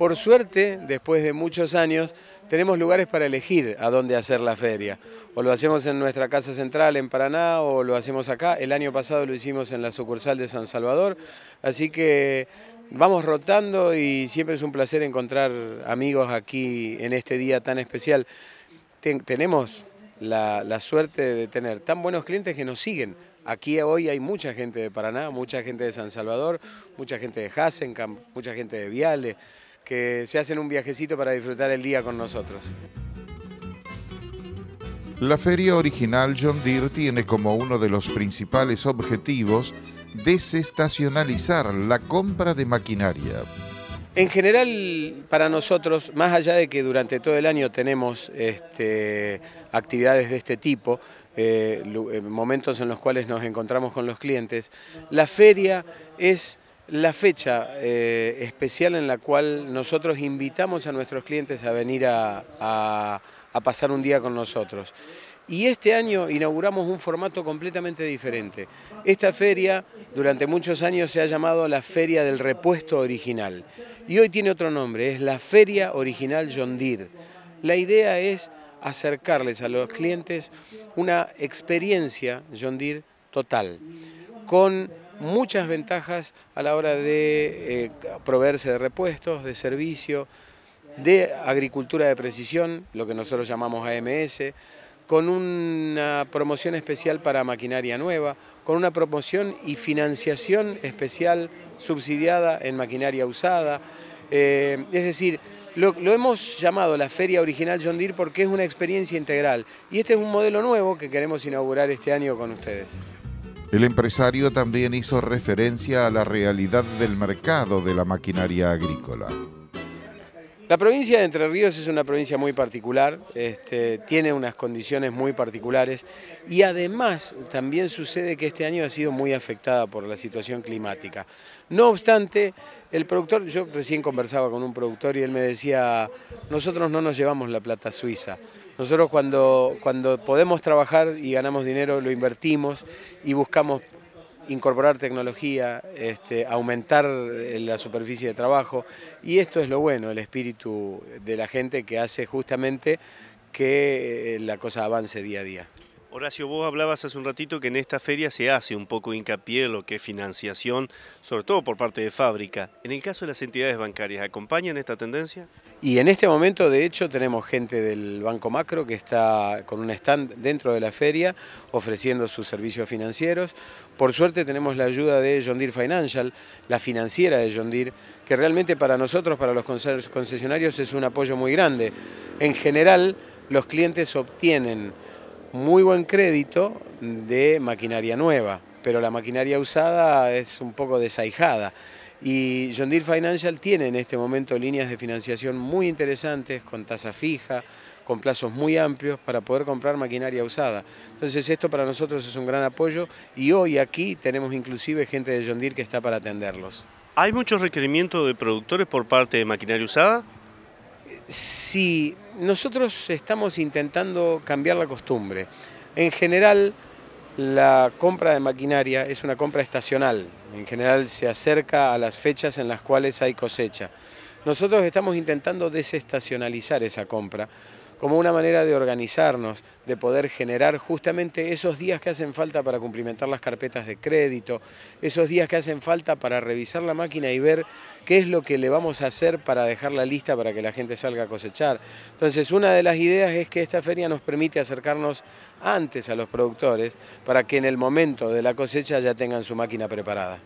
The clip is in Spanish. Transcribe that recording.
Por suerte, después de muchos años, tenemos lugares para elegir a dónde hacer la feria. O lo hacemos en nuestra casa central en Paraná o lo hacemos acá. El año pasado lo hicimos en la sucursal de San Salvador. Así que vamos rotando y siempre es un placer encontrar amigos aquí en este día tan especial. tenemos la, la suerte de tener tan buenos clientes que nos siguen. Aquí hoy hay mucha gente de Paraná, mucha gente de San Salvador, mucha gente de Hasenkamp, mucha gente de Viale que se hacen un viajecito para disfrutar el día con nosotros. La feria original John Deere tiene como uno de los principales objetivos desestacionalizar la compra de maquinaria. En general, para nosotros, más allá de que durante todo el año tenemos este, actividades de este tipo, eh, eh, momentos en los cuales nos encontramos con los clientes, la feria es la fecha eh, especial en la cual nosotros invitamos a nuestros clientes a venir a, pasar un día con nosotros. Y este año inauguramos un formato completamente diferente. Esta feria durante muchos años se ha llamado la Feria del Repuesto Original. Y hoy tiene otro nombre, es la Feria Original Yondir. La idea es acercarles a los clientes una experiencia Yondir total, con muchas ventajas a la hora de eh, proveerse de repuestos, de servicio, de agricultura de precisión, lo que nosotros llamamos AMS, con una promoción especial para maquinaria nueva, con una promoción y financiación especial subsidiada en maquinaria usada. Eh, es decir, lo, lo, hemos llamado la Feria Original John Deere porque es una experiencia integral y este es un modelo nuevo que queremos inaugurar este año con ustedes. El empresario también hizo referencia a la realidad del mercado de la maquinaria agrícola. La provincia de Entre Ríos es una provincia muy particular, este, tiene unas condiciones muy particulares y además también sucede que este año ha sido muy afectada por la situación climática. No obstante, el productor, yo recién conversaba con un productor y él me decía, nosotros no nos llevamos la plata suiza, nosotros cuando, cuando podemos trabajar y ganamos dinero lo invertimos y buscamos incorporar tecnología, este, aumentar eh, la superficie de trabajo y esto es lo bueno, el espíritu de la gente que hace justamente que eh, la cosa avance día a día. Horacio, vos hablabas hace un ratito que en esta feria se hace un poco hincapié en lo que es financiación, sobre todo por parte de fábrica. En el caso de las entidades bancarias, ¿acompañan esta tendencia? Y en este momento, de hecho, tenemos gente del Banco Macro que está con un stand dentro de la feria ofreciendo sus servicios financieros. Por suerte tenemos la ayuda de John Financial, la financiera de John que realmente para nosotros, para los concesionarios, es un apoyo muy grande. En general, los clientes obtienen muy buen crédito de maquinaria nueva, pero la maquinaria usada es un poco desahijada Y John Financial tiene en este momento líneas de financiación muy interesantes, con tasa fija, con plazos muy amplios para poder comprar maquinaria usada. Entonces esto para nosotros es un gran apoyo y hoy aquí tenemos inclusive gente de John que está para atenderlos. ¿Hay muchos requerimientos de productores por parte de maquinaria usada? Sí, nosotros estamos intentando cambiar la costumbre. En general, la compra de maquinaria es una compra estacional. En general se acerca a las fechas en las cuales hay cosecha. Nosotros estamos intentando desestacionalizar esa compra como una manera de organizarnos, de poder generar justamente esos días que hacen falta para cumplimentar las carpetas de crédito, esos días que hacen falta para revisar la máquina y ver qué es lo que le vamos a hacer para dejar la lista para que la gente salga a cosechar. Entonces una de las ideas es que esta feria nos permite acercarnos antes a los productores para que en el momento de la cosecha ya tengan su máquina preparada.